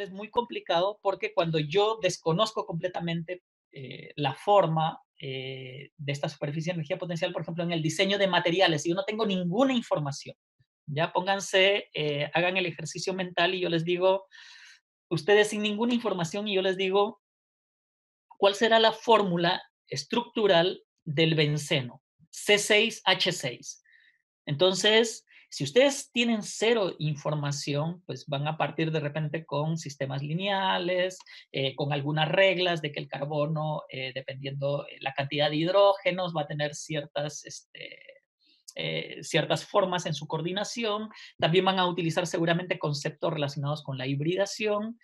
es muy complicado porque cuando yo desconozco completamente eh, la forma eh, de esta superficie de energía potencial, por ejemplo, en el diseño de materiales, y yo no tengo ninguna información, ya pónganse, eh, hagan el ejercicio mental y yo les digo, ustedes sin ninguna información y yo les digo, ¿cuál será la fórmula estructural del benceno? C6H6. Entonces, si ustedes tienen cero información, pues van a partir de repente con sistemas lineales, eh, con algunas reglas de que el carbono, eh, dependiendo eh, la cantidad de hidrógenos, va a tener ciertas... Este, ciertas formas en su coordinación, también van a utilizar seguramente conceptos relacionados con la hibridación,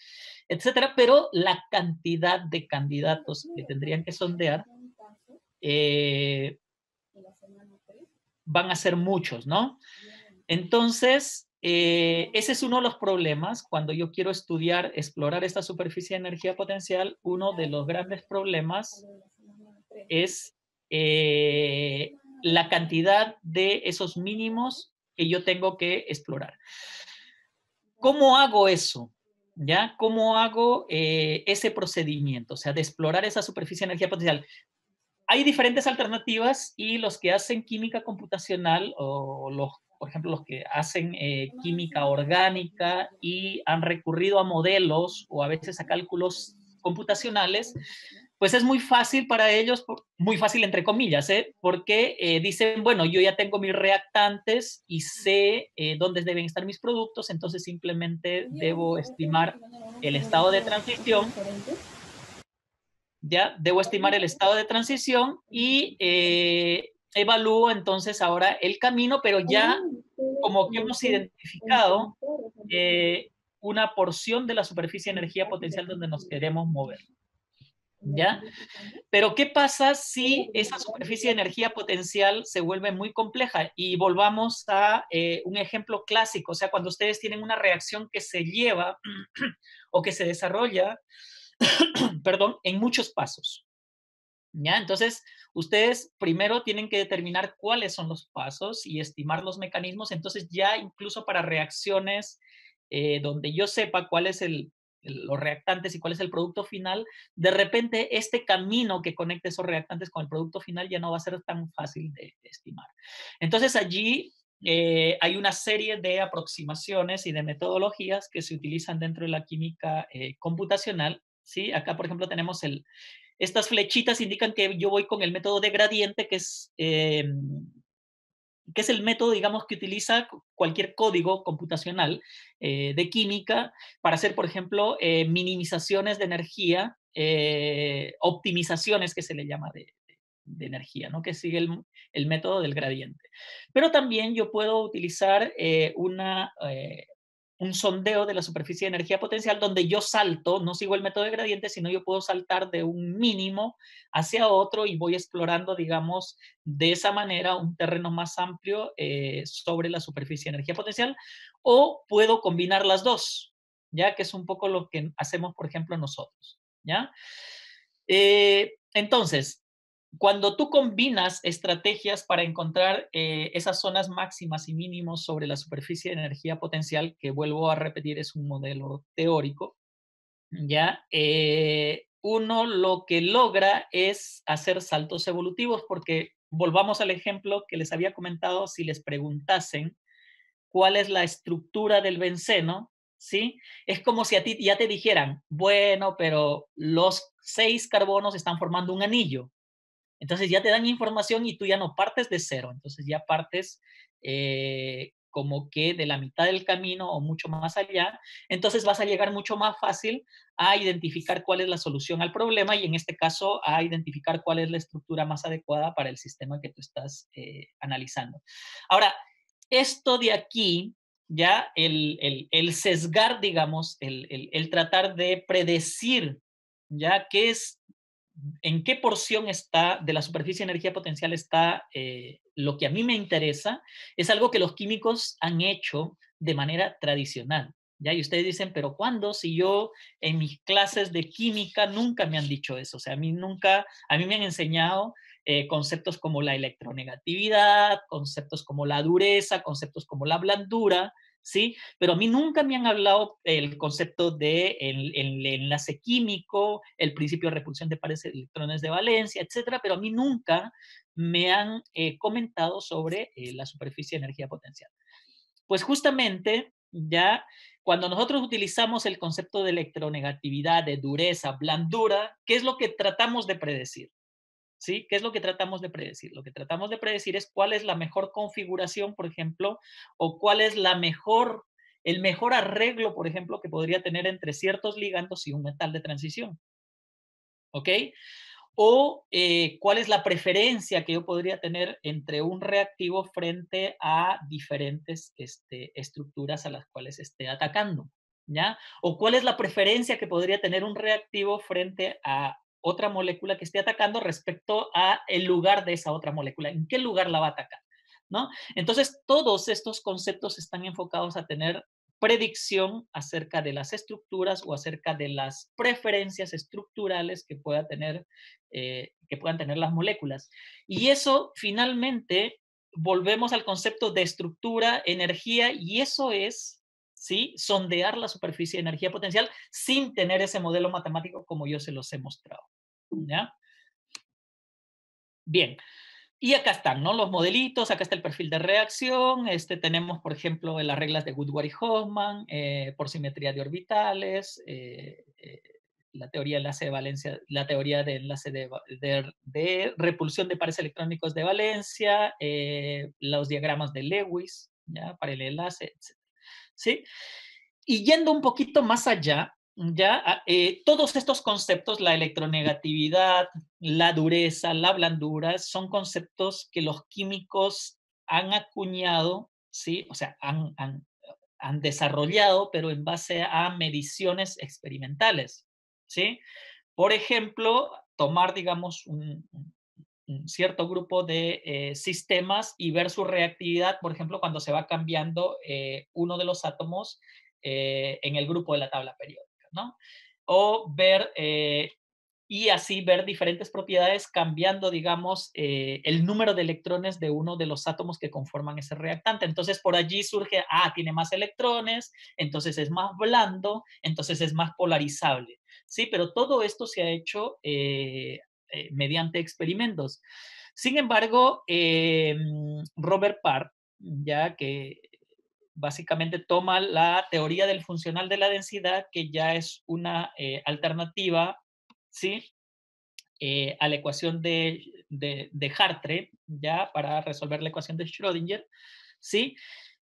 etcétera, pero la cantidad de candidatos que tendrían que sondear van a ser muchos, ¿no? Entonces, eh, ese es uno de los problemas cuando yo quiero estudiar, explorar esta superficie de energía potencial. Uno de los grandes problemas es eh, la cantidad de esos mínimos que yo tengo que explorar. ¿Cómo hago eso? ¿Ya? ¿Cómo hago eh, ese procedimiento? O sea, de explorar esa superficie de energía potencial hay diferentes alternativas y los que hacen química computacional o los por ejemplo, los que hacen eh, ah, química orgánica y han recurrido a modelos o a veces a cálculos computacionales, pues es muy fácil para ellos, muy fácil entre comillas, ¿eh? porque eh, dicen, bueno, yo ya tengo mis reactantes y sé eh, dónde deben estar mis productos, entonces simplemente debo estimar el estado de transición. Ya, debo estimar el estado de transición y evalúo entonces ahora el camino, pero ya ah, como que hemos identificado eh, una porción de la superficie de energía potencial donde nos queremos mover. ¿Ya? Pero ¿qué pasa si esa superficie de energía potencial se vuelve muy compleja? Y volvamos a eh, un ejemplo clásico, o sea, cuando ustedes tienen una reacción que se lleva o que se desarrolla, perdón, en muchos pasos. Entonces, ustedes primero tienen que determinar cuáles son los pasos y estimar los mecanismos. Entonces, ya incluso para reacciones eh, donde yo sepa cuál es los reactantes y cuál es el producto final, de repente este camino que conecta esos reactantes con el producto final ya no va a ser tan fácil de, estimar. Entonces, allí eh, hay una serie de aproximaciones y de metodologías que se utilizan dentro de la química eh, computacional. ¿sí? Acá, por ejemplo, tenemos el, estas flechitas indican que yo voy con el método de gradiente, que es, em, que es el método, digamos, que utiliza cualquier código computacional eh, de química para hacer, por ejemplo, eh, minimizaciones de energía, eh, optimizaciones que se le llama de, energía, ¿no? que sigue el, método del gradiente. Pero también yo puedo utilizar una, un sondeo de la superficie de energía potencial donde yo salto, no sigo el método de gradiente, sino yo puedo saltar de un mínimo hacia otro y voy explorando, digamos, de esa manera un terreno más amplio eh, sobre la superficie de energía potencial, o puedo combinar las dos, ya que es un poco lo que hacemos, por ejemplo, nosotros, ¿ya? Eh, entonces, cuando tú combinas estrategias para encontrar eh, esas zonas máximas y mínimos sobre la superficie de energía potencial, que vuelvo a repetir, es un modelo teórico, ¿ya? Eh, uno lo que logra es hacer saltos evolutivos, porque volvamos al ejemplo que les había comentado, si les preguntasen cuál es la estructura del benceno, ¿sí? Es como si a ti ya te dijeran, bueno, pero los seis carbonos están formando un anillo. Entonces ya te dan información y tú ya no partes de cero, entonces ya partes eh, como que de la mitad del camino o mucho más allá, entonces vas a llegar mucho más fácil a identificar cuál es la solución al problema y en este caso a identificar cuál es la estructura más adecuada para el sistema que tú estás eh, analizando. Ahora, esto de aquí, ya el, el, el sesgar, digamos, el, el, tratar de predecir, ya qué es en qué porción está de la superficie de energía potencial está eh, lo que a mí me interesa, es algo que los químicos han hecho de manera tradicional. ¿ya? Y ustedes dicen, pero ¿cuándo? Si yo en mis clases de química nunca me han dicho eso, o sea, a mí nunca, a mí me han enseñado eh, conceptos como la electronegatividad, conceptos como la dureza, conceptos como la blandura, ¿sí? Pero a mí nunca me han hablado el concepto de enlace químico, el principio de repulsión de pares de electrones de valencia, etcétera, pero a mí nunca me han eh, comentado sobre eh, la superficie de energía potencial. Pues justamente ya cuando nosotros utilizamos el concepto de electronegatividad, de dureza, blandura, ¿qué es lo que tratamos de predecir? ¿Sí? ¿Qué es lo que tratamos de predecir? Lo que tratamos de predecir es cuál es la mejor configuración, por ejemplo, o cuál es la mejor, el mejor arreglo, por ejemplo, que podría tener entre ciertos ligandos y un metal de transición. ¿Ok? O eh, cuál es la preferencia que yo podría tener entre un reactivo frente a diferentes este, estructuras a las cuales esté atacando. ¿Ya? O cuál es la preferencia que podría tener un reactivo frente a otra molécula que esté atacando respecto a el lugar de esa otra molécula, en qué lugar la va a atacar, ¿no? Entonces, todos estos conceptos están enfocados a tener predicción acerca de las estructuras o acerca de las preferencias estructurales que, pueda tener, eh, que puedan tener las moléculas. Y eso finalmente volvemos al concepto de estructura, energía, y eso es ¿sí? sondear la superficie de energía potencial sin tener ese modelo matemático como yo se los he mostrado. Bien. Y acá están, Los modelitos, acá está el perfil de reacción, este, tenemos, por ejemplo, las reglas de Woodward y Hoffman, eh, por simetría de orbitales, eh, eh, la teoría de enlace de valencia, la teoría de enlace de, repulsión de pares electrónicos de valencia, los diagramas de Lewis, ¿ya? Para el enlace, etc. ¿Sí? Y yendo un poquito más allá, ya ah, eh, todos estos conceptos, la electronegatividad, la dureza, la blandura, son conceptos que los químicos han acuñado, ¿sí? o sea, han, desarrollado, pero en base a mediciones experimentales. ¿sí? Por ejemplo, tomar, digamos, un, cierto grupo de eh, sistemas y ver su reactividad, por ejemplo, cuando se va cambiando eh, uno de los átomos en el grupo de la tabla periódica. ¿no? O ver eh, y así ver diferentes propiedades cambiando, digamos, eh, el número de electrones de uno de los átomos que conforman ese reactante. Entonces, por allí surge, ah, tiene más electrones, entonces es más blando, entonces es más polarizable. Sí, pero todo esto se ha hecho eh, mediante experimentos. Sin embargo, em, Robert Parr, ya que básicamente toma la teoría del funcional de la densidad, que ya es una eh, alternativa ¿sí? Eh, a la ecuación de, de, ya para resolver la ecuación de Schrödinger, ¿sí?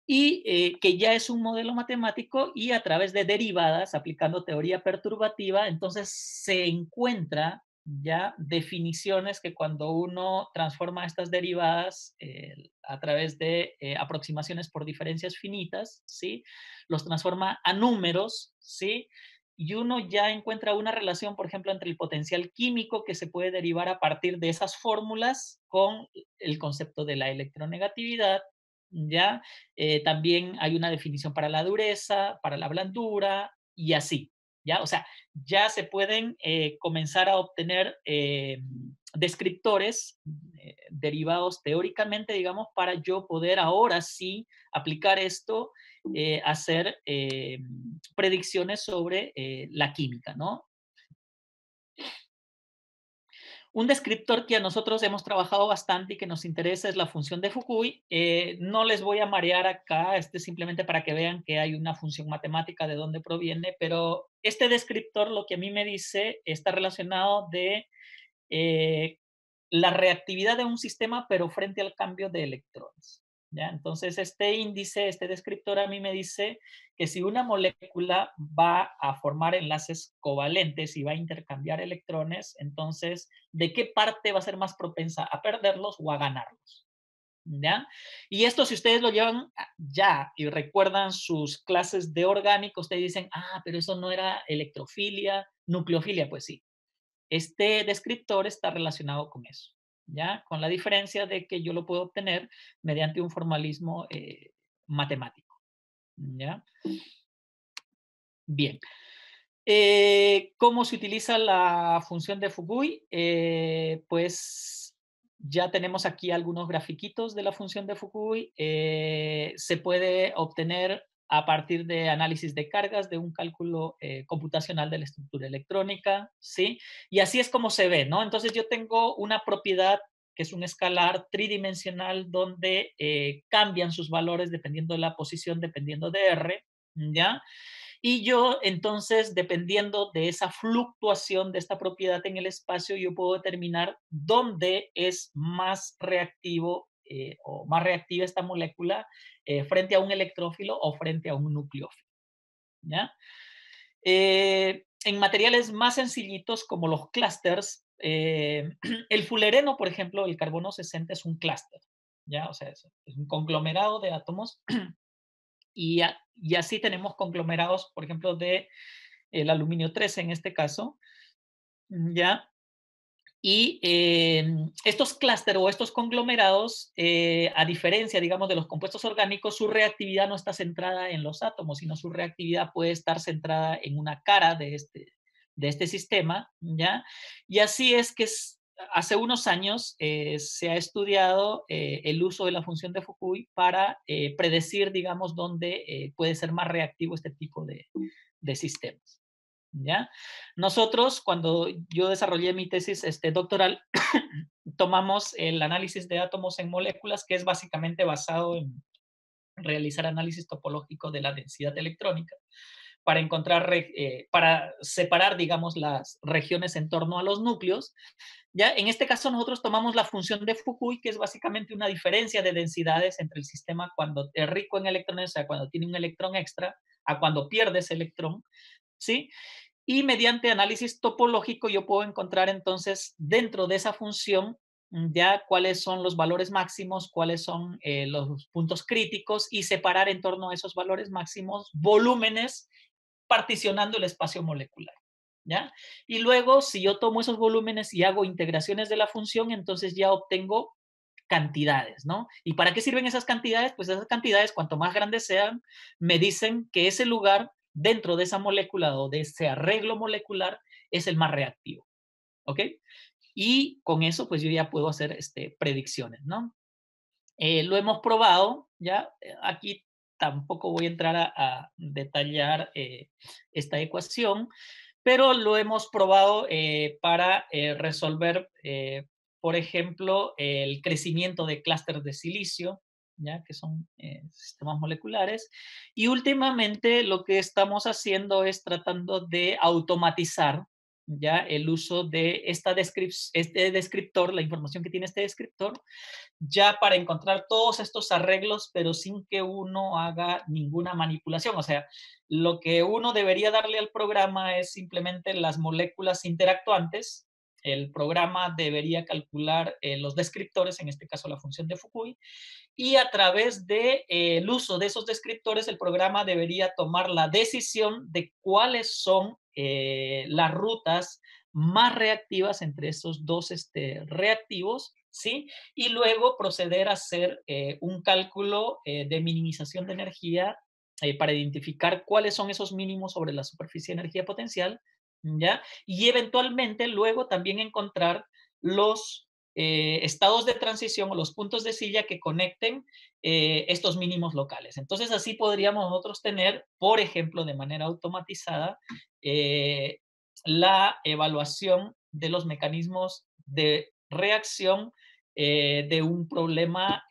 y eh, que ya es un modelo matemático y a través de derivadas, aplicando teoría perturbativa, entonces se encuentra ya definiciones que cuando uno transforma estas derivadas, a través de eh, aproximaciones por diferencias finitas, ¿sí? Los transforma a números, ¿sí? Y uno ya encuentra una relación, por ejemplo, entre el potencial químico que se puede derivar a partir de esas fórmulas con el concepto de la electronegatividad, ¿ya? Eh, también hay una definición para la dureza, para la blandura y así, o sea, ya se pueden eh, comenzar a obtener eh, descriptores eh, derivados teóricamente, digamos, para yo poder ahora sí aplicar esto, hacer predicciones sobre la química, ¿no? Un descriptor que a nosotros hemos trabajado bastante y que nos interesa es la función de Fukui. Eh, no les voy a marear acá, este simplemente para que vean que hay una función matemática de dónde proviene, pero este descriptor lo que a mí me dice está relacionado de eh, la reactividad de un sistema, pero frente al cambio de electrones. Entonces, este índice, este descriptor a mí me dice que si una molécula va a formar enlaces covalentes y va a intercambiar electrones, entonces, ¿de qué parte va a ser más propensa a perderlos o a ganarlos? Y esto si ustedes lo llevan ya y recuerdan sus clases de orgánico, ustedes dicen, ah, pero eso no era electrofilia, nucleofilia, pues sí. Este descriptor está relacionado con eso. ¿ya? Con la diferencia de que yo lo puedo obtener mediante un formalismo eh, matemático, ¿ya? Bien. Eh, ¿Cómo se utiliza la función de Fukui? Eh, pues ya tenemos aquí algunos grafiquitos de la función de Fukui. se puede obtener a partir de análisis de cargas, de un cálculo eh, computacional de la estructura electrónica, ¿sí? Y así es como se ve, ¿no? Entonces yo tengo una propiedad que es un escalar tridimensional donde eh, cambian sus valores dependiendo de la posición, dependiendo de R, ¿ya? Y yo entonces, dependiendo de esa fluctuación de esta propiedad en el espacio, yo puedo determinar dónde es más reactivo eh, o más reactiva esta molécula eh, frente a un electrófilo o frente a un nucleófilo. ¿ya? Eh, en materiales más sencillitos como los clusters, el fulereno, por ejemplo, el carbono 60 es un clúster, ¿ya? o sea, es, un conglomerado de átomos y, y, así tenemos conglomerados, por ejemplo, de el aluminio 13 en este caso, ¿ya? Y em, estos clústeres o estos conglomerados, eh, a diferencia, digamos, de los compuestos orgánicos, su reactividad no está centrada en los átomos, sino su reactividad puede estar centrada en una cara de este, este sistema, ¿ya? Y así es que hace unos años eh, se ha estudiado eh, el uso de la función de Fukui para predecir, digamos, dónde puede ser más reactivo este tipo de sistemas. ¿ya? Nosotros, cuando yo desarrollé mi tesis este, doctoral, tomamos el análisis de átomos en moléculas, que es básicamente basado en realizar análisis topológico de la densidad electrónica para encontrar, eh, para separar, digamos, las regiones en torno a los núcleos. Ya en este caso nosotros tomamos la función de Fukui, que es básicamente una diferencia de densidades entre el sistema cuando es rico en electrones, o sea, cuando tiene un electrón extra, a cuando pierde ese electrón, ¿sí? Y mediante análisis topológico yo puedo encontrar entonces dentro de esa función mm, ya cuáles son los valores máximos, cuáles son eh, los puntos críticos y separar en torno a esos valores máximos volúmenes particionando el espacio molecular. ¿Ya? Y luego, si yo tomo esos volúmenes y hago integraciones de la función, entonces ya obtengo cantidades, ¿no? ¿Y para qué sirven esas cantidades? Pues esas cantidades, cuanto más grandes sean, me dicen que ese lugar dentro de esa molécula o de ese arreglo molecular es el más reactivo. ¿Ok? Y con eso, pues yo ya puedo hacer este, predicciones, ¿no? Eh, lo hemos probado, ya eh, aquí tampoco voy a entrar a, detallar eh, esta ecuación, pero lo hemos probado para resolver, por ejemplo, el crecimiento de clústeres de silicio, ya que son eh, sistemas moleculares. Y últimamente lo que estamos haciendo es tratando de automatizar ya el uso de esta este descriptor, la información que tiene este descriptor, ya para encontrar todos estos arreglos, pero sin que uno haga ninguna manipulación. O sea, lo que uno debería darle al programa es simplemente las moléculas interactuantes el programa debería calcular eh, los descriptores, en este caso la función de Fukui, y a través del de, eh, uso de esos descriptores, el programa debería tomar la decisión de cuáles son eh, las rutas más reactivas entre esos dos este, reactivos, ¿sí? Y luego proceder a hacer un cálculo de minimización de energía para identificar cuáles son esos mínimos sobre la superficie de energía potencial y eventualmente luego también encontrar los eh, estados de transición o los puntos de silla que conecten eh, estos mínimos locales. Entonces, así podríamos nosotros tener, por ejemplo, de manera automatizada, eh, la evaluación de los mecanismos de reacción de un problema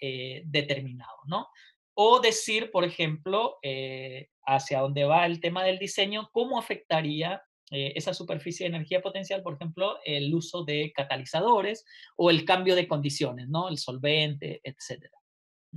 determinado, ¿no? O decir, por ejemplo, hacia dónde va el tema del diseño, cómo afectaría eh, esa superficie de energía potencial, por ejemplo, el uso de catalizadores o el cambio de condiciones, ¿no? El solvente, etcétera.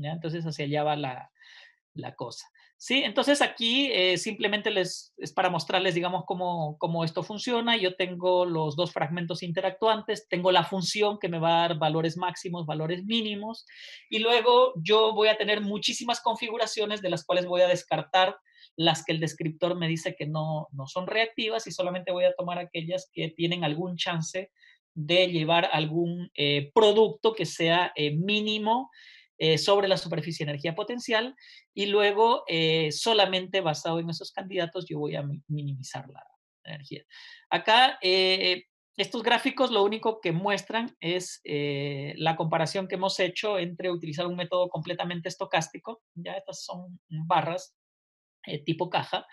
Entonces hacia allá va la, cosa. Sí, entonces aquí eh, simplemente les, es para mostrarles, digamos, cómo, cómo, esto funciona. Yo tengo los dos fragmentos interactuantes, tengo la función que me va a dar valores máximos, valores mínimos, y luego yo voy a tener muchísimas configuraciones de las cuales voy a descartar las que el descriptor me dice que no, no son reactivas y solamente voy a tomar aquellas que tienen algún chance de llevar algún eh, producto que sea eh, mínimo eh, sobre la superficie de energía potencial y luego solamente basado en esos candidatos yo voy a minimizar la energía. Acá estos gráficos lo único que muestran es la comparación que hemos hecho entre utilizar un método completamente estocástico, ya estas son barras, eh, tipo caja,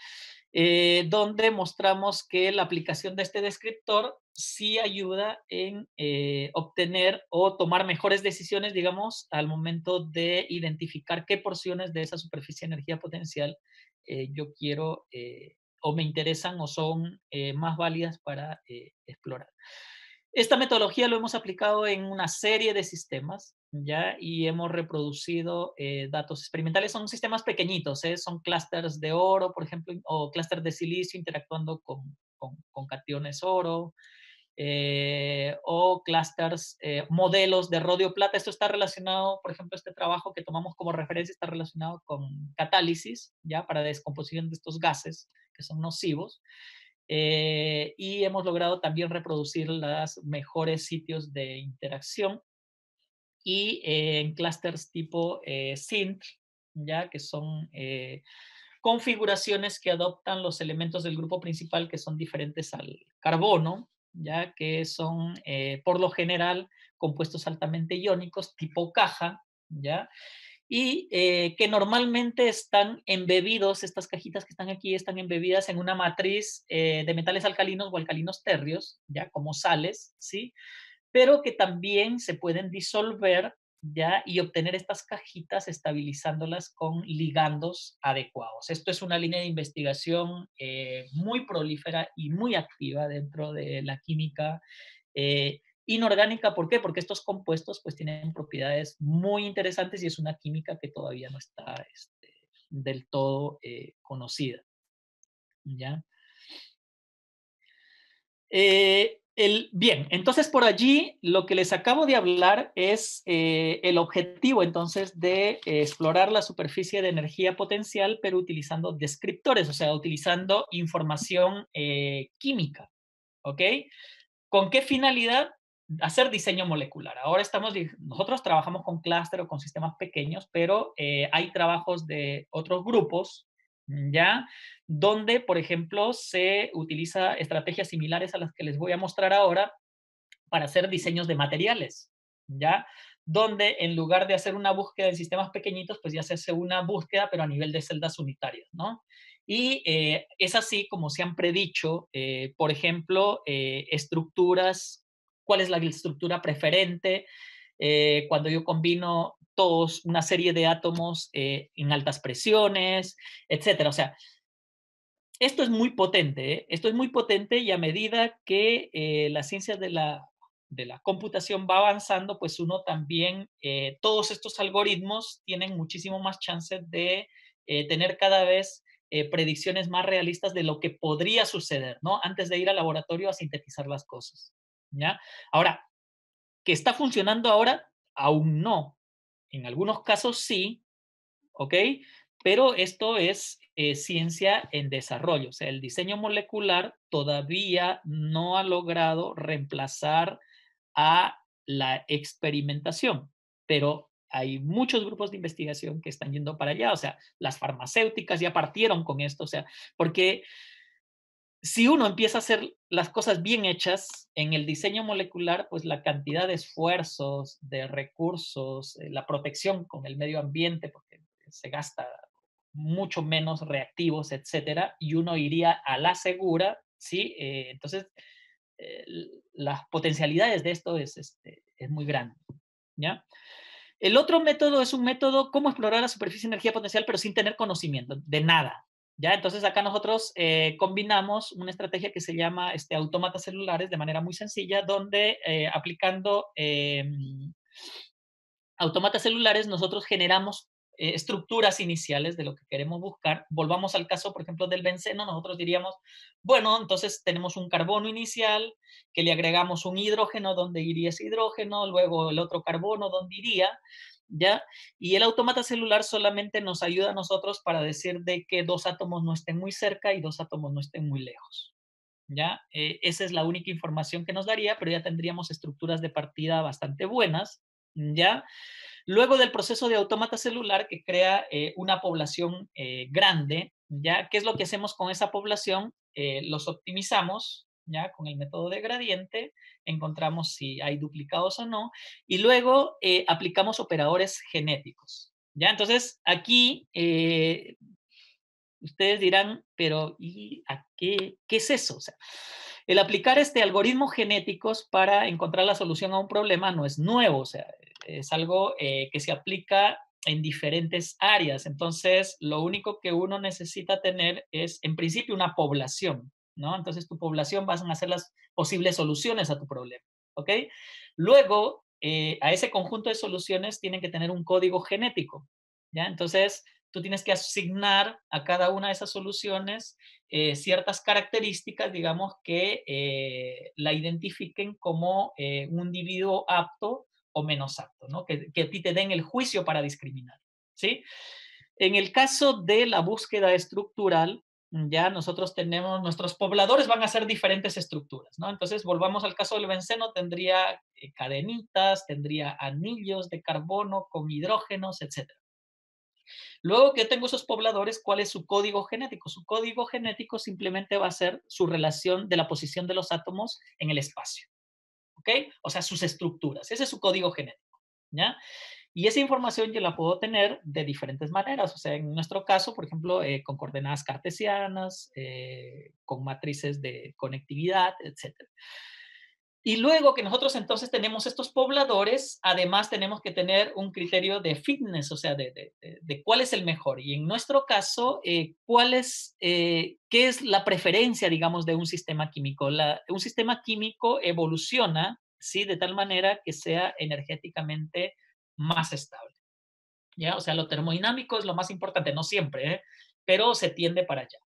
eh, donde mostramos que la aplicación de este descriptor sí ayuda en eh, obtener o tomar mejores decisiones, digamos, al momento de identificar qué porciones de esa superficie de energía potencial yo quiero o me interesan o son más válidas para explorar. Esta metodología lo hemos aplicado en una serie de sistemas. ¿ya? Y hemos reproducido eh, datos experimentales. Son sistemas pequeñitos, ¿eh? son clústeres de oro, por ejemplo, o clústeres de silicio interactuando con, con, cationes oro. Eh, o clusters, modelos de rodio plata. Esto está relacionado, por ejemplo, este trabajo que tomamos como referencia está relacionado con catálisis, ya para descomposición de estos gases que son nocivos. y hemos logrado también reproducir los mejores sitios de interacción y eh, en clusters tipo eh, ya que son eh, configuraciones que adoptan los elementos del grupo principal que son diferentes al carbono, ya que son eh, por lo general compuestos altamente iónicos tipo caja, ya y que normalmente están embebidos, estas cajitas que están aquí están embebidas en una matriz de metales alcalinos o alcalinos terrios, ya como sales, ¿sí? pero que también se pueden disolver ¿ya? y obtener estas cajitas estabilizándolas con ligandos adecuados. Esto es una línea de investigación eh, muy prolífera y muy activa dentro de la química. Eh, inorgánica, ¿por qué? Porque estos compuestos pues tienen propiedades muy interesantes y es una química que todavía no está este, del todo eh, conocida. ¿Ya? Eh, bien, entonces por allí lo que les acabo de hablar es eh, el objetivo entonces de explorar la superficie de energía potencial, pero utilizando descriptores, o sea, utilizando información eh, química. ¿Ok? ¿Con qué finalidad? Hacer diseño molecular. Ahora estamos, nosotros trabajamos con clúster o con sistemas pequeños, pero eh, hay trabajos de otros grupos ¿ya? Donde, por ejemplo, se utiliza estrategias similares a las que les voy a mostrar ahora para hacer diseños de materiales, ¿ya? Donde en lugar de hacer una búsqueda en sistemas pequeñitos, pues ya se hace una búsqueda, pero a nivel de celdas unitarias, ¿no? Y eh, es así como se han predicho, eh, por ejemplo, eh, estructuras, cuál es la estructura preferente, cuando yo combino todos una serie de átomos eh, en altas presiones, etcétera. O sea, esto es muy potente, ¿eh? esto es muy potente y a medida que eh, la ciencia de la, computación va avanzando, pues uno también, todos estos algoritmos tienen muchísimo más chances de tener cada vez predicciones más realistas de lo que podría suceder, ¿no? Antes de ir al laboratorio a sintetizar las cosas, ¿ya? Ahora, ¿qué está funcionando ahora, aún no, en algunos casos sí, ¿ok? Pero esto es eh, ciencia en desarrollo, o sea, el diseño molecular todavía no ha logrado reemplazar a la experimentación, pero hay muchos grupos de investigación que están yendo para allá, o sea, las farmacéuticas ya partieron con esto, o sea, porque si uno empieza a hacer las cosas bien hechas en el diseño molecular, pues la cantidad de esfuerzos, de recursos, eh, la protección con el medio ambiente, porque se gasta mucho menos reactivos, etcétera, y uno iría a la segura, ¿sí? Eh, entonces, eh, las potencialidades de esto es, este, es muy grande, ¿ya? El otro método es un método, cómo explorar la superficie de energía potencial, pero sin tener conocimiento de nada, ya, entonces acá nosotros eh, combinamos una estrategia que se llama este, autómatas celulares de manera muy sencilla, donde eh, aplicando eh, autómatas celulares nosotros generamos eh, estructuras iniciales de lo que queremos buscar. Volvamos al caso, por ejemplo, del benceno, nosotros diríamos, bueno, entonces tenemos un carbono inicial, que le agregamos un hidrógeno donde iría ese hidrógeno, luego el otro carbono donde iría, ¿ya? Y el autómata celular solamente nos ayuda a nosotros para decir de que dos átomos no estén muy cerca y dos átomos no estén muy lejos, ¿ya? Eh, esa es la única información que nos daría, pero ya tendríamos estructuras de partida bastante buenas, ¿ya? Luego del proceso de autómata celular que crea eh, una población eh, grande, ¿ya? ¿Qué es lo que hacemos con esa población? los optimizamos ya con el método de gradiente, encontramos si hay duplicados o no, y luego eh, aplicamos operadores genéticos. Ya, entonces aquí eh, ustedes dirán, pero qué, qué es eso? el aplicar este algoritmo genéticos para encontrar la solución a un problema no es nuevo, o es algo eh, que se aplica en diferentes áreas. Entonces, lo único que uno necesita tener es, en principio, una población. ¿no? Entonces tu población va a hacer las posibles soluciones a tu problema, ¿ok? Luego, eh, a ese conjunto de soluciones tienen que tener un código genético, ¿ya? Entonces tú tienes que asignar a cada una de esas soluciones eh, ciertas características, digamos, que eh, la identifiquen como un individuo apto o menos apto, ¿no? Que, que a ti te den el juicio para discriminar, ¿sí? En el caso de la búsqueda estructural, ya nosotros tenemos, nuestros pobladores van a ser diferentes estructuras, ¿no? Entonces, volvamos al caso del benceno, tendría eh, cadenitas, tendría anillos de carbono con hidrógenos, etc. Luego que tengo esos pobladores, ¿cuál es su código genético? Su código genético simplemente va a ser su relación de la posición de los átomos en el espacio, ¿ok? O sea, sus estructuras, ese es su código genético, ¿ya? Y esa información yo la puedo tener de diferentes maneras, o sea, en nuestro caso, por ejemplo, eh, con coordenadas cartesianas, eh, con matrices de conectividad, etc. Y luego que nosotros entonces tenemos estos pobladores, además tenemos que tener un criterio de fitness, o sea, de, cuál es el mejor. Y en nuestro caso, eh, cuál es, qué es la preferencia, digamos, de un sistema químico. un sistema químico evoluciona, ¿sí? De tal manera que sea energéticamente más estable. ¿Ya? O sea, lo termodinámico es lo más importante, no siempre, ¿eh? pero se tiende para allá.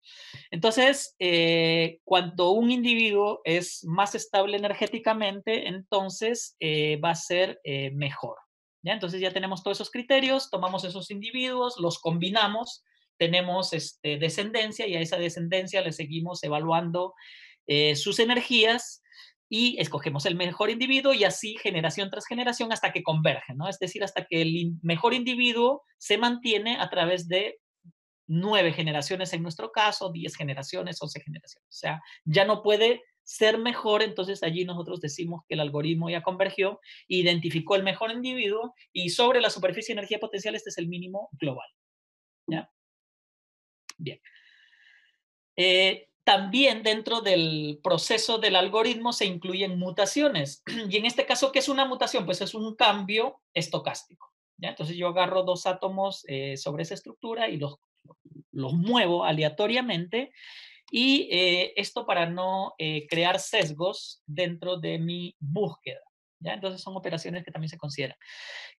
Entonces, eh, cuando un individuo es más estable energéticamente, entonces eh, va a ser mejor. ¿ya? Entonces ya tenemos todos esos criterios, tomamos esos individuos, los combinamos, tenemos este, descendencia y a esa descendencia le seguimos evaluando sus energías y escogemos el mejor individuo y así generación tras generación hasta que convergen, ¿no? Es decir, hasta que el mejor individuo se mantiene a través de nueve generaciones en nuestro caso, diez generaciones, once generaciones. O sea, ya no puede ser mejor, entonces allí nosotros decimos que el algoritmo ya convergió, identificó el mejor individuo y sobre la superficie de energía potencial este es el mínimo global. ¿ya? Bien. Eh, también dentro del proceso del algoritmo se incluyen mutaciones. Y en este caso, ¿qué es una mutación? Pues es un cambio estocástico. ¿ya? Entonces yo agarro dos átomos eh, sobre esa estructura y los, los muevo aleatoriamente. Y eh, esto para no eh, crear sesgos dentro de mi búsqueda. ¿ya? Entonces son operaciones que también se consideran.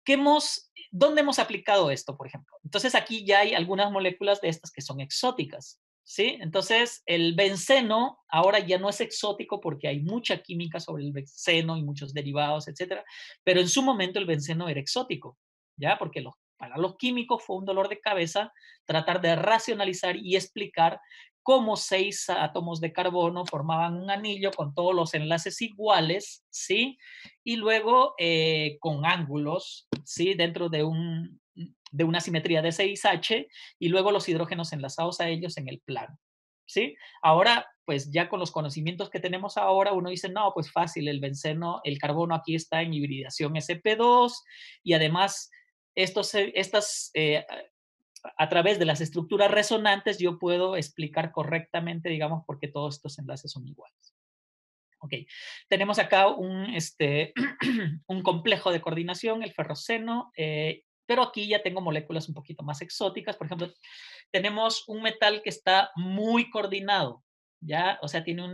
hemos, ¿Dónde hemos aplicado esto, por ejemplo? Entonces aquí ya hay algunas moléculas de estas que son exóticas. ¿sí? Entonces, el benceno ahora ya no es exótico porque hay mucha química sobre el benceno y muchos derivados, etcétera, pero en su momento el benceno era exótico, ¿ya? Porque para los químicos fue un dolor de cabeza tratar de racionalizar y explicar cómo seis átomos de carbono formaban un anillo con todos los enlaces iguales, ¿sí? Y luego eh, con ángulos, ¿sí? Dentro de un, de una simetría de 6H y luego los hidrógenos enlazados a ellos en el plano. ¿Sí? Ahora, pues ya con los conocimientos que tenemos ahora, uno dice, no, pues fácil, el benceno, el carbono aquí está en hibridación SP2 y además estos, estas, eh, a través de las estructuras resonantes yo puedo explicar correctamente, digamos, por qué todos estos enlaces son iguales. Ok, tenemos acá un, este, un complejo de coordinación, el ferroceno, eh, pero aquí ya tengo moléculas un poquito más exóticas. Por ejemplo, tenemos un metal que está muy coordinado, ¿ya? O sea, tiene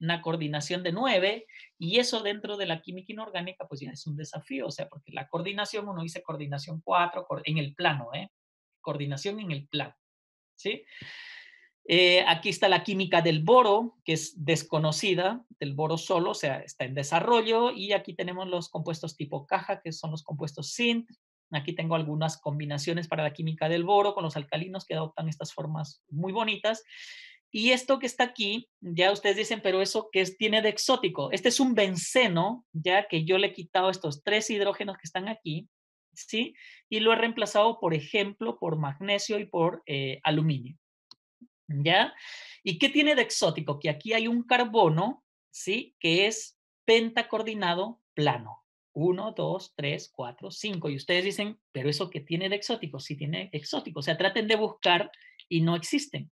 una coordinación de nueve, y eso dentro de la química inorgánica pues ya es un desafío, o sea, porque la coordinación, uno dice coordinación 4 en el plano, ¿eh? Coordinación en el plano, ¿sí? Eh, aquí está la química del boro, que es desconocida, del boro solo, o sea, está en desarrollo, y aquí tenemos los compuestos tipo caja, que son los compuestos SINT, Aquí tengo algunas combinaciones para la química del boro con los alcalinos que adoptan estas formas muy bonitas. Y esto que está aquí, ya ustedes dicen, pero eso que tiene de exótico. Este es un benceno, ya que yo le he quitado estos tres hidrógenos que están aquí, ¿sí? Y lo he reemplazado, por ejemplo, por magnesio y por eh, aluminio, ¿ya? ¿Y qué tiene de exótico? Que aquí hay un carbono, ¿sí? Que es pentacoordinado plano. 1, 2, 3, 4, 5. Y ustedes dicen, pero eso que tiene de exótico, sí tiene exótico. O sea, traten de buscar y no existen.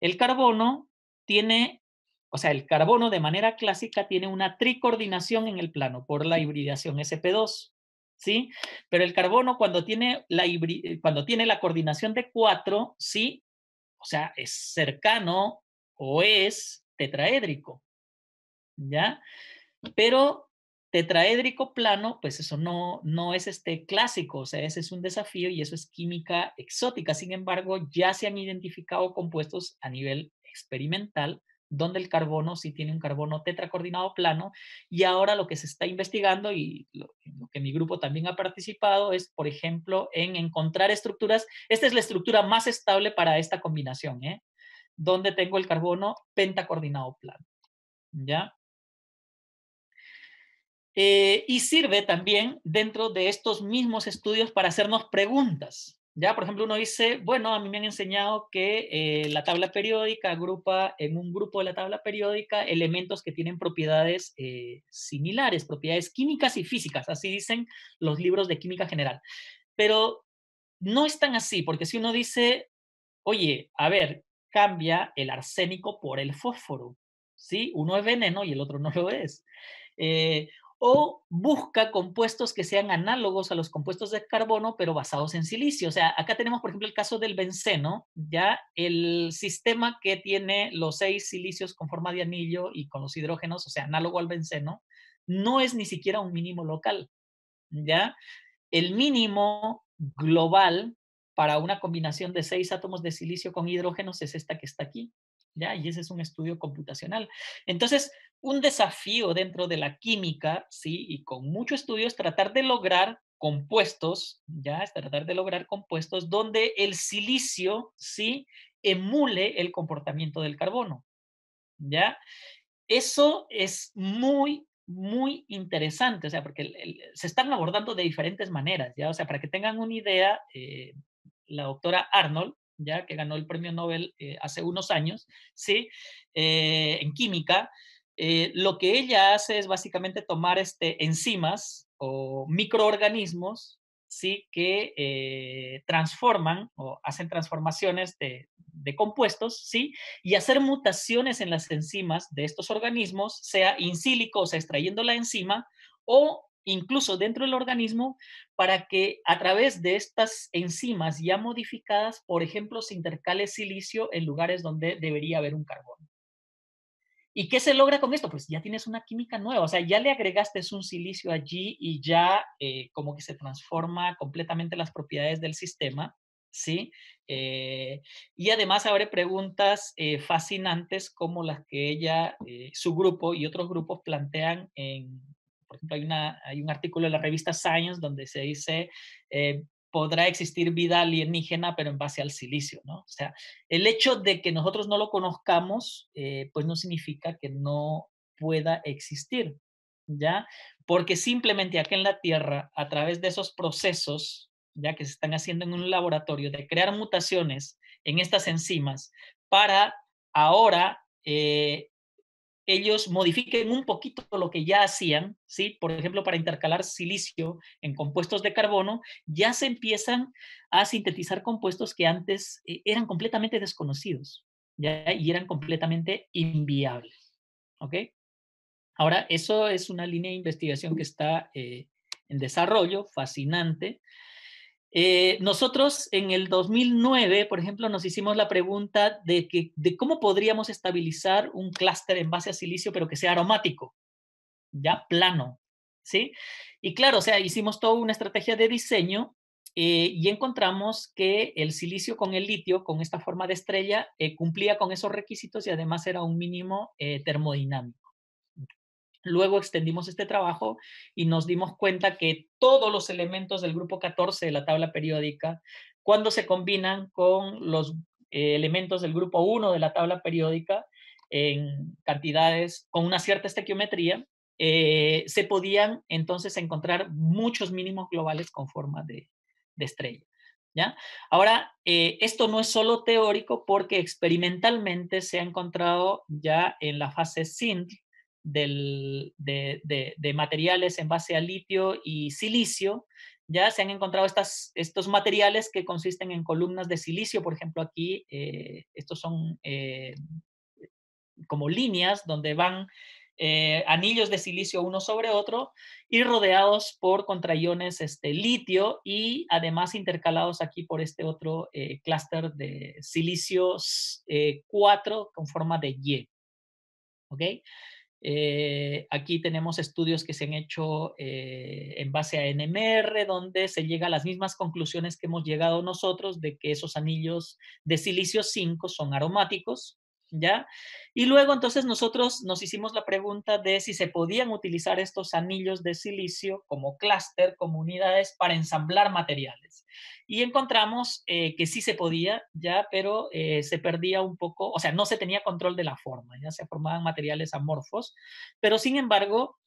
El carbono tiene, o sea, el carbono de manera clásica tiene una tricoordinación en el plano por la hibridación SP2. ¿Sí? Pero el carbono cuando tiene la, eh, cuando tiene la coordinación de 4, sí, o sea, es cercano o es tetraédrico. ¿Ya? Pero tetraédrico plano, pues eso no, no es este clásico, o sea, ese es un desafío y eso es química exótica. Sin embargo, ya se han identificado compuestos a nivel experimental donde el carbono sí tiene un carbono tetracoordinado plano y ahora lo que se está investigando y lo, que mi grupo también ha participado es, por ejemplo, en encontrar estructuras, esta es la estructura más estable para esta combinación, ¿eh? donde tengo el carbono pentacoordinado plano. ¿Ya? Eh, y sirve también dentro de estos mismos estudios para hacernos preguntas. Ya, por ejemplo, uno dice, bueno, a mí me han enseñado que eh, la tabla periódica agrupa en un grupo de la tabla periódica elementos que tienen propiedades eh, similares, propiedades químicas y físicas, así dicen los libros de química general. Pero no están así, porque si uno dice, oye, a ver, cambia el arsénico por el fósforo, ¿sí? Uno es veneno y el otro no lo es. Eh, o busca compuestos que sean análogos a los compuestos de carbono, pero basados en silicio. O sea, acá tenemos, por ejemplo, el caso del benceno, ya el sistema que tiene los seis silicios con forma de anillo y con los hidrógenos, o sea, análogo al benceno, no es ni siquiera un mínimo local, ya. El mínimo global para una combinación de seis átomos de silicio con hidrógenos es esta que está aquí, ya, y ese es un estudio computacional. Entonces, un desafío dentro de la química, ¿sí? Y con mucho estudio es tratar de lograr compuestos, ya, es tratar de lograr compuestos donde el silicio, ¿sí? Emule el comportamiento del carbono, ¿ya? Eso es muy, muy interesante, o sea, porque se están abordando de diferentes maneras, ¿ya? O sea, para que tengan una idea, eh, la doctora Arnold, ya que ganó el premio Nobel eh, hace unos años, ¿sí? Eh, en química, eh, lo que ella hace es básicamente tomar este, enzimas o microorganismos ¿sí? que eh, transforman o hacen transformaciones de, compuestos ¿sí? y hacer mutaciones en las enzimas de estos organismos, sea silico, o sea, extrayendo la enzima o incluso dentro del organismo, para que a través de estas enzimas ya modificadas, por ejemplo, se intercale silicio en lugares donde debería haber un carbono. ¿Y qué se logra con esto? Pues ya tienes una química nueva, o sea, ya le agregaste un silicio allí y ya eh, como que se transforma completamente las propiedades del sistema, ¿sí? Eh, y además abre preguntas eh, fascinantes como las que ella, su grupo y otros grupos plantean en, por ejemplo, hay, un artículo de la revista Science donde se dice, podrá existir vida alienígena, pero en base al silicio, ¿no? O sea, el hecho de que nosotros no lo conozcamos, eh, pues no significa que no pueda existir, ¿ya? Porque simplemente aquí en la Tierra, a través de esos procesos, ya que se están haciendo en un laboratorio, de crear mutaciones en estas enzimas, para ahora eh, ellos modifiquen un poquito lo que ya hacían, ¿sí? por ejemplo, para intercalar silicio en compuestos de carbono, ya se empiezan a sintetizar compuestos que antes eh, eran completamente desconocidos ¿ya? y eran completamente inviables. ¿ok? Ahora, eso es una línea de investigación que está eh, en desarrollo, fascinante, eh, nosotros en el 2009, por ejemplo, nos hicimos la pregunta de, que, de cómo podríamos estabilizar un clúster en base a silicio, pero que sea aromático, ya plano, ¿sí? Y claro, o sea, hicimos toda una estrategia de diseño eh, y encontramos que el silicio con el litio, con esta forma de estrella, eh, cumplía con esos requisitos y además era un mínimo termodinámico. Luego extendimos este trabajo y nos dimos cuenta que todos los elementos del grupo 14 de la tabla periódica, cuando se combinan con los eh, elementos del grupo 1 de la tabla periódica en cantidades con una cierta estequiometría, eh, se podían entonces encontrar muchos mínimos globales con forma de, estrella. ¿Ya? Ahora, eh, esto no es solo teórico porque experimentalmente se ha encontrado ya en la fase SINT, de, materiales en base a litio y silicio, ya se han encontrado estas, estos materiales que consisten en columnas de silicio, por ejemplo, aquí eh, estos son eh, como líneas donde van eh, anillos de silicio uno sobre otro y rodeados por contraiones este, litio y además intercalados aquí por este otro clúster de silicio 4 con forma de Y. ¿Okay? Eh, aquí tenemos estudios que se han hecho eh, en base a NMR, donde se llega a las mismas conclusiones que hemos llegado nosotros de que esos anillos de silicio 5 son aromáticos ¿ya? Y luego entonces nosotros nos hicimos la pregunta de si se podían utilizar estos anillos de silicio como clúster, como unidades para ensamblar materiales. Y encontramos eh, que sí se podía, ya, pero eh, se perdía un poco, o sea, no se tenía control de la forma, ya se formaban materiales amorfos, pero sin embargo,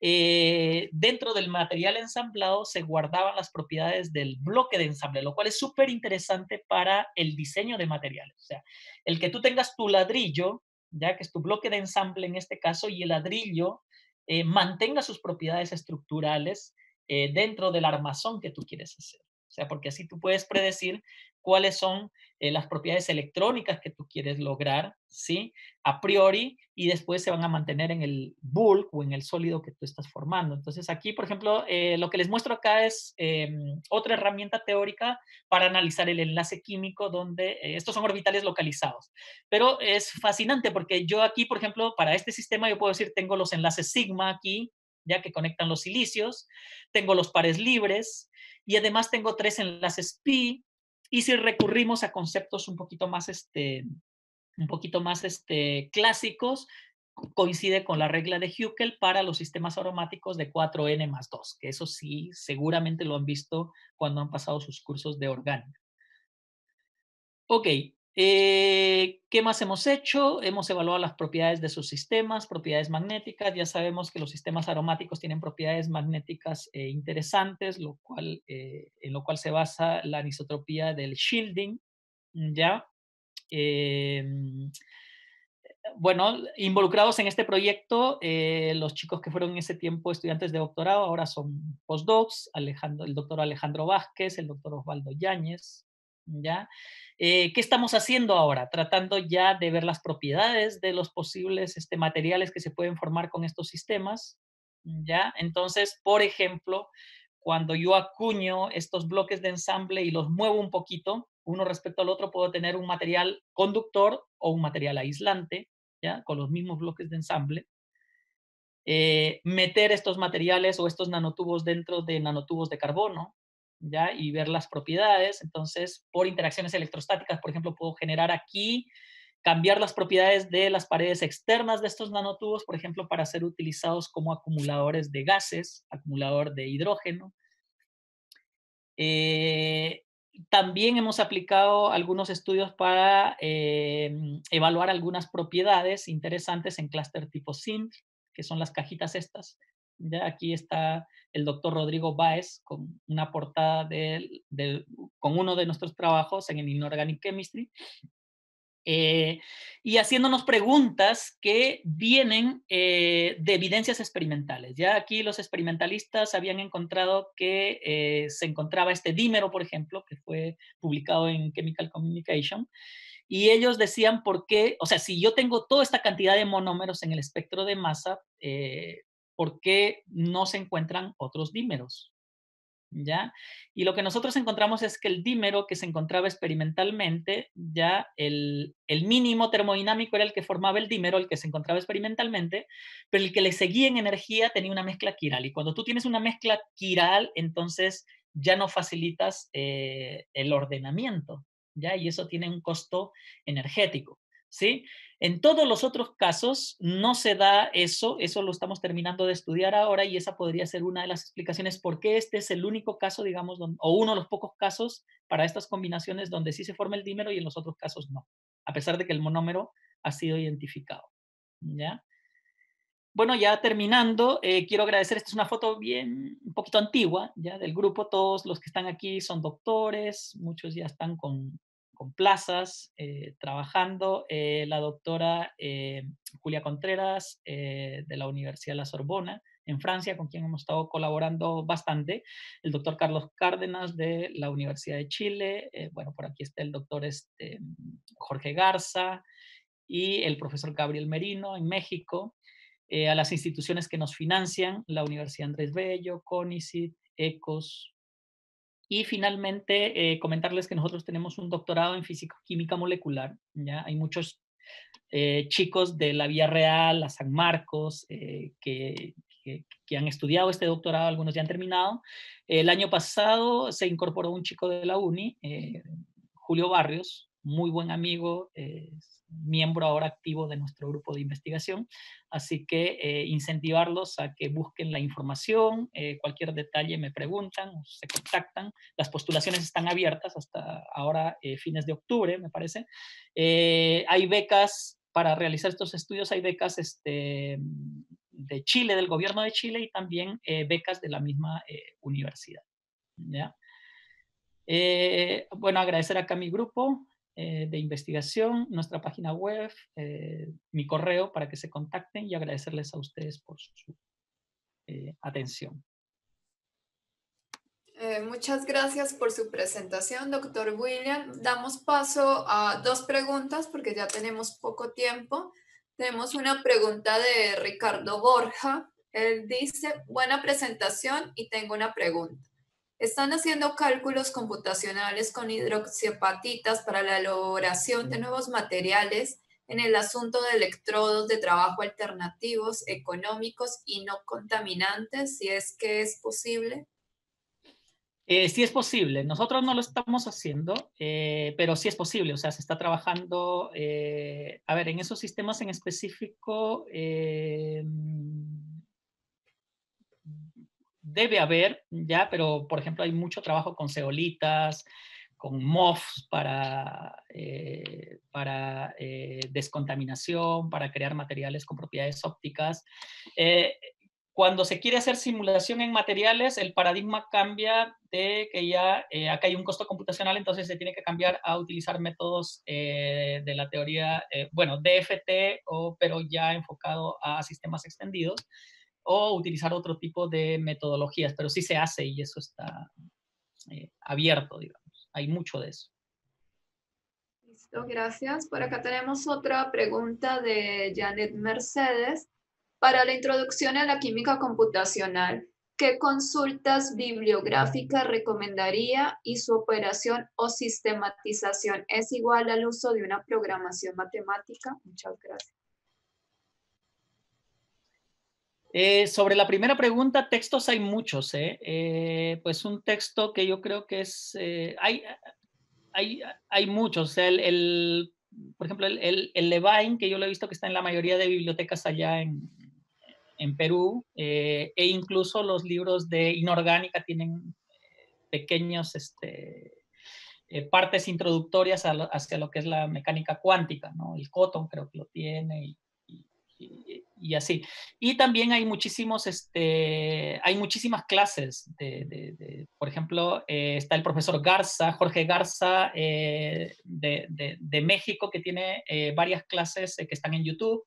eh, dentro del material ensamblado se guardaban las propiedades del bloque de ensamble, lo cual es súper interesante para el diseño de materiales. O sea, el que tú tengas tu ladrillo, ya que es tu bloque de ensamble en este caso, y el ladrillo eh, mantenga sus propiedades estructurales eh, dentro del armazón que tú quieres hacer. O sea, porque así tú puedes predecir cuáles son eh, las propiedades electrónicas que tú quieres lograr, ¿sí? A priori, y después se van a mantener en el bulk o en el sólido que tú estás formando. Entonces, aquí, por ejemplo, eh, lo que les muestro acá es em, otra herramienta teórica para analizar el enlace químico, donde eh, estos son orbitales localizados. Pero es fascinante porque yo aquí, por ejemplo, para este sistema, yo puedo decir, tengo los enlaces sigma aquí, ya que conectan los silicios, tengo los pares libres y además tengo tres enlaces pi. Y si recurrimos a conceptos un poquito más, este, un poquito más este, clásicos, coincide con la regla de Huckel para los sistemas aromáticos de 4N más 2, que eso sí, seguramente lo han visto cuando han pasado sus cursos de orgánica. Ok, eh, ¿Qué más hemos hecho? Hemos evaluado las propiedades de sus sistemas, propiedades magnéticas. Ya sabemos que los sistemas aromáticos tienen propiedades magnéticas eh, interesantes, lo cual, eh, en lo cual se basa la anisotropía del shielding. ¿ya? bueno, involucrados en este proyecto, los chicos que fueron en ese tiempo estudiantes de doctorado, ahora son postdocs, el doctor Alejandro Vázquez, el doctor Osvaldo Yáñez, ¿ya? Eh, ¿Qué estamos haciendo ahora? Tratando ya de ver las propiedades de los posibles este, materiales que se pueden formar con estos sistemas, ¿ya? Entonces, por ejemplo, cuando yo acuño estos bloques de ensamble y los muevo un poquito, uno respecto al otro, puedo tener un material conductor o un material aislante, ¿ya? Con los mismos bloques de ensamble. Eh, meter estos materiales o estos nanotubos dentro de nanotubos de carbono, ¿ya? Y ver las propiedades. Entonces, por interacciones electrostáticas, por ejemplo, puedo generar aquí, cambiar las propiedades de las paredes externas de estos nanotubos, por ejemplo, para ser utilizados como acumuladores de gases, acumulador de hidrógeno. Eh, también hemos aplicado algunos estudios para eh, evaluar algunas propiedades interesantes en clúster tipo SIM, que son las cajitas estas, aquí está el doctor Rodrigo Baez con una portada de, con uno de nuestros trabajos en Inorganic Chemistry. Eh, y haciéndonos preguntas que vienen eh, de evidencias experimentales. Ya aquí los experimentalistas habían encontrado que eh, se encontraba este dímero, por ejemplo, que fue publicado en Chemical Communication, y ellos decían por qué, o sea, si yo tengo toda esta cantidad de monómeros en el espectro de masa, eh, ¿por qué no se encuentran otros dímeros? ¿Ya? Y lo que nosotros encontramos es que el dímero que se encontraba experimentalmente, ya el, mínimo termodinámico era el que formaba el dímero, el que se encontraba experimentalmente, pero el que le seguía en energía tenía una mezcla quiral. Y cuando tú tienes una mezcla quiral, entonces ya no facilitas eh, el ordenamiento, ¿ya? Y eso tiene un costo energético. ¿sí? En todos los otros casos no se da eso, eso lo estamos terminando de estudiar ahora y esa podría ser una de las explicaciones por qué este es el único caso, digamos, o uno de los pocos casos para estas combinaciones donde sí se forma el dímero y en los otros casos no, a pesar de que el monómero ha sido identificado. ¿Ya? Bueno, ya terminando, eh, quiero agradecer, esta es una foto bien, un poquito antigua, ya del grupo, todos los que están aquí son doctores, muchos ya están con con plazas, eh, trabajando. Eh, la doctora eh, Julia Contreras de la Universidad de la Sorbona, en Francia, con quien hemos estado colaborando bastante, el doctor Carlos Cárdenas de la Universidad de Chile, bueno, por aquí está el doctor este, Jorge Garza y el profesor Gabriel Merino en México, a las instituciones que nos financian, la Universidad Andrés Bello, CONICIT, ECOS, y finalmente, eh, comentarles que nosotros tenemos un doctorado en físico-química molecular. ¿ya? Hay muchos eh, chicos de la Vía Real, la San Marcos, eh, que, han estudiado este doctorado, algunos ya han terminado. El año pasado se incorporó un chico de la UNI, Julio Barrios, muy buen amigo, miembro ahora activo de nuestro grupo de investigación. Así que eh, incentivarlos a que busquen la información, eh, cualquier detalle me preguntan, se contactan. Las postulaciones están abiertas hasta ahora eh, fines de octubre, me parece. hay becas para realizar estos estudios, hay becas este, de Chile, del gobierno de Chile y también becas de la misma universidad. ¿ya? bueno, agradecer acá a mi grupo, eh, de investigación, nuestra página web, eh, mi correo para que se contacten y agradecerles a ustedes por su eh, atención. muchas gracias por su presentación, doctor William. Damos paso a dos preguntas porque ya tenemos poco tiempo. Tenemos una pregunta de Ricardo Borja. Él dice, buena presentación y tengo una pregunta. Están haciendo cálculos computacionales con hidroxiapatitas para la elaboración de nuevos materiales en el asunto de electrodos de trabajo alternativos, económicos y no contaminantes, si es que es posible? Eh, sí es posible. Nosotros no lo estamos haciendo, eh, pero sí es posible. O sea, se está trabajando, eh, a ver, en esos sistemas en específico eh, debe haber, ya, pero por ejemplo hay mucho trabajo con ceolitas, con MOFs para, eh, para eh, descontaminación, para crear materiales con propiedades ópticas. Eh, cuando se quiere hacer simulación en materiales, el paradigma cambia de que ya acá hay un costo computacional, entonces se tiene que cambiar a utilizar métodos de la teoría, bueno, DFT, o, pero ya enfocado a sistemas extendidos o utilizar otro tipo de metodologías, pero sí se hace y eso está eh, abierto, digamos. Hay mucho de eso. Listo, gracias. Por acá tenemos otra pregunta de Janet Mercedes. Para la introducción a la química computacional, ¿qué consultas bibliográficas recomendaría y su operación o sistematización es igual al uso de una programación matemática? Muchas gracias. Eh, sobre la primera pregunta, textos hay muchos. ¿eh? Eh, pues un texto que yo creo que es... hay, muchos. El, por ejemplo, el, el, Levine, que yo lo he visto que está en la mayoría de bibliotecas allá en, Perú, e incluso los libros de inorgánica tienen pequeñas Este, partes introductorias hacia lo que es la mecánica cuántica, ¿no? El Cotton creo que lo tiene y, y, así. Y también hay, muchísimos, este, hay muchísimas clases. De, por ejemplo, eh, está el profesor Garza, Jorge Garza, eh, de, México, que tiene eh, varias clases que están en YouTube.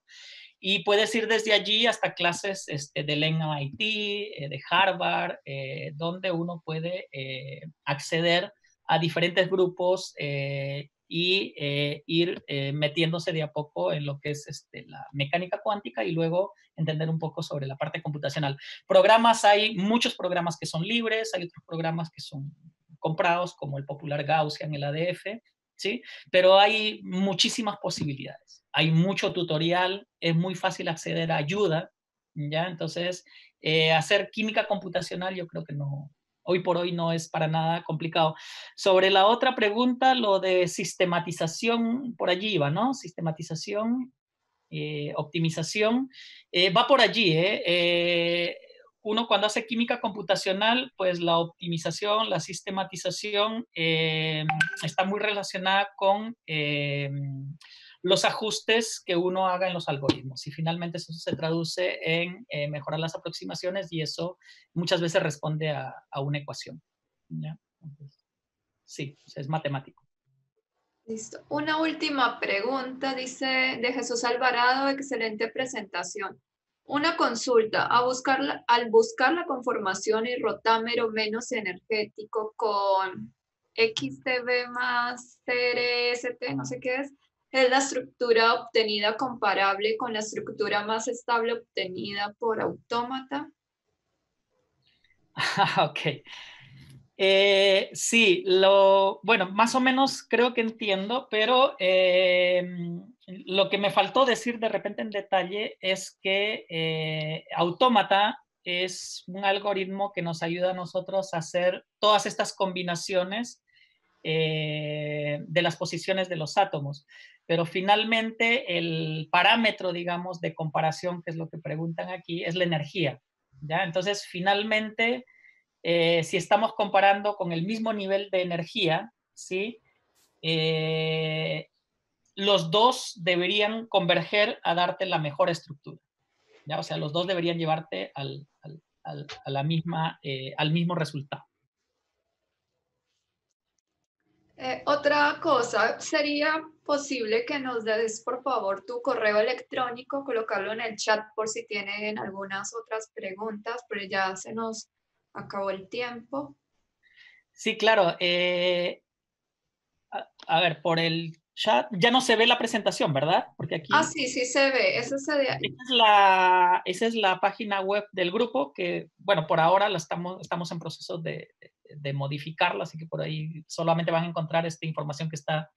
Y puedes ir desde allí hasta clases este, del MIT, de Harvard, donde uno puede acceder a diferentes grupos y eh, ir eh, metiéndose de a poco en lo que es este, la mecánica cuántica y luego entender un poco sobre la parte computacional. Programas, hay muchos programas que son libres, hay otros programas que son comprados, como el popular Gaussian, el ADF, ¿sí? Pero hay muchísimas posibilidades, hay mucho tutorial, es muy fácil acceder a ayuda, ¿ya? Entonces, eh, hacer química computacional yo creo que no, hoy por hoy no es para nada complicado. Sobre la otra pregunta, lo de sistematización, por allí iba, ¿no? Sistematización, eh, optimización, eh, va por allí, ¿eh? Uno cuando hace química computacional, pues la optimización, la sistematización está muy relacionada con los ajustes que uno haga en los algoritmos. Y finalmente eso se traduce en eh, mejorar las aproximaciones y eso muchas veces responde a, una ecuación. sí, es matemático. Listo. Una última pregunta, dice de Jesús Alvarado, excelente presentación. Una consulta, a buscar, al buscar la conformación y rotámero menos energético con XTB más CRST, no sé qué es, es la estructura obtenida comparable con la estructura más estable obtenida por autómata. ok. Eh, sí, lo, bueno, más o menos creo que entiendo, pero eh, lo que me faltó decir de repente en detalle es que eh, Autómata es un algoritmo que nos ayuda a nosotros a hacer todas estas combinaciones eh, de las posiciones de los átomos pero finalmente el parámetro, digamos, de comparación, que es lo que preguntan aquí, es la energía. ¿ya? Entonces, finalmente, eh, si estamos comparando con el mismo nivel de energía, ¿sí? Eh, los dos deberían converger a darte la mejor estructura. ¿ya? O sea, los dos deberían llevarte a la misma, eh, al mismo resultado. Eh, otra cosa, sería posible que nos des, por favor, tu correo electrónico, colocarlo en el chat por si tienen algunas otras preguntas, pero ya se nos acabó el tiempo. Sí, claro. Eh, a, ver, por el chat, ya no se ve la presentación, ¿verdad? Porque aquí... Ah, sí, sí se ve. Esa es, la, esa es la página web del grupo que, bueno, por ahora la estamos, estamos en proceso de de modificarla, así que por ahí solamente van a encontrar esta información que está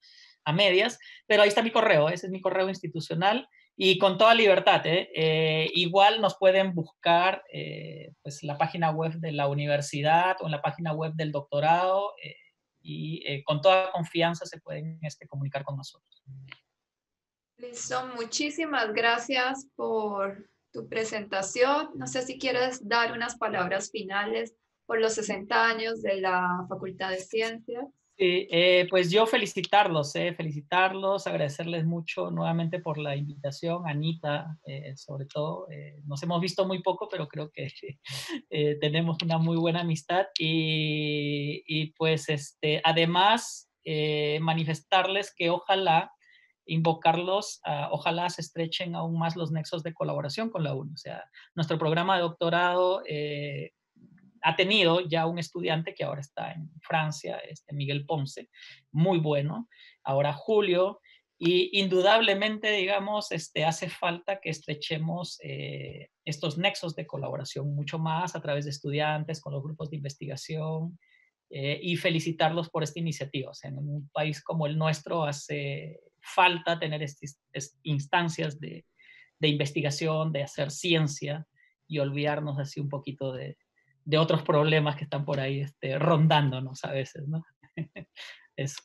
a medias, pero ahí está mi correo, ese es mi correo institucional y con toda libertad. ¿eh? Eh, igual nos pueden buscar eh, pues la página web de la universidad o en la página web del doctorado eh, y con toda confianza se pueden este, comunicar con nosotros. Son muchísimas gracias por tu presentación. No sé si quieres dar unas palabras finales los 60 años de la Facultad de Ciencias. Sí, eh, pues yo felicitarlos, eh, felicitarlos, agradecerles mucho nuevamente por la invitación, Anita, eh, sobre todo. nos hemos visto muy poco, pero creo que tenemos una muy buena amistad. Y, pues este, además, manifestarles que ojalá invocarlos, ojalá se estrechen aún más los nexos de colaboración con la UNO, O sea, nuestro programa de doctorado eh, ha tenido ya un estudiante que ahora está en Francia, este Miguel Ponce, muy bueno. Ahora Julio, y indudablemente, digamos, este, hace falta que estrechemos eh, estos nexos de colaboración mucho más a través de estudiantes, con los grupos de investigación, eh, y felicitarlos por esta iniciativa. en un país como el nuestro hace falta tener estas instancias de investigación, de hacer ciencia y olvidarnos así un poquito de, de otros problemas que están por ahí este, rondándonos a veces, ¿no? Eso.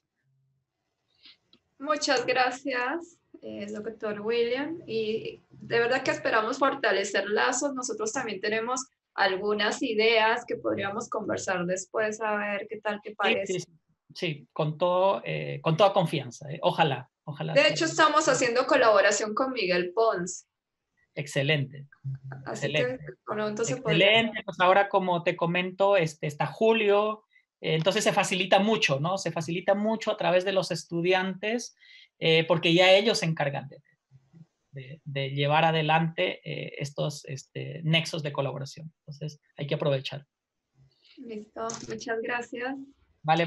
Muchas gracias, eh, doctor William. Y de verdad que esperamos fortalecer lazos. Nosotros también tenemos algunas ideas que podríamos conversar después a ver qué tal te parece. Sí, con, todo, eh, con toda confianza. Eh, ojalá, ojalá. De hecho, estamos haciendo colaboración con Miguel Pons Excelente. Así Que, pues ahora, como te comento, este, está Julio. Eh, entonces se facilita mucho, ¿no? Se facilita mucho a través de los estudiantes eh, porque ya ellos se encargan de, llevar adelante eh, estos este, nexos de colaboración. Entonces hay que aprovechar. Listo, muchas gracias. Vale. Pues.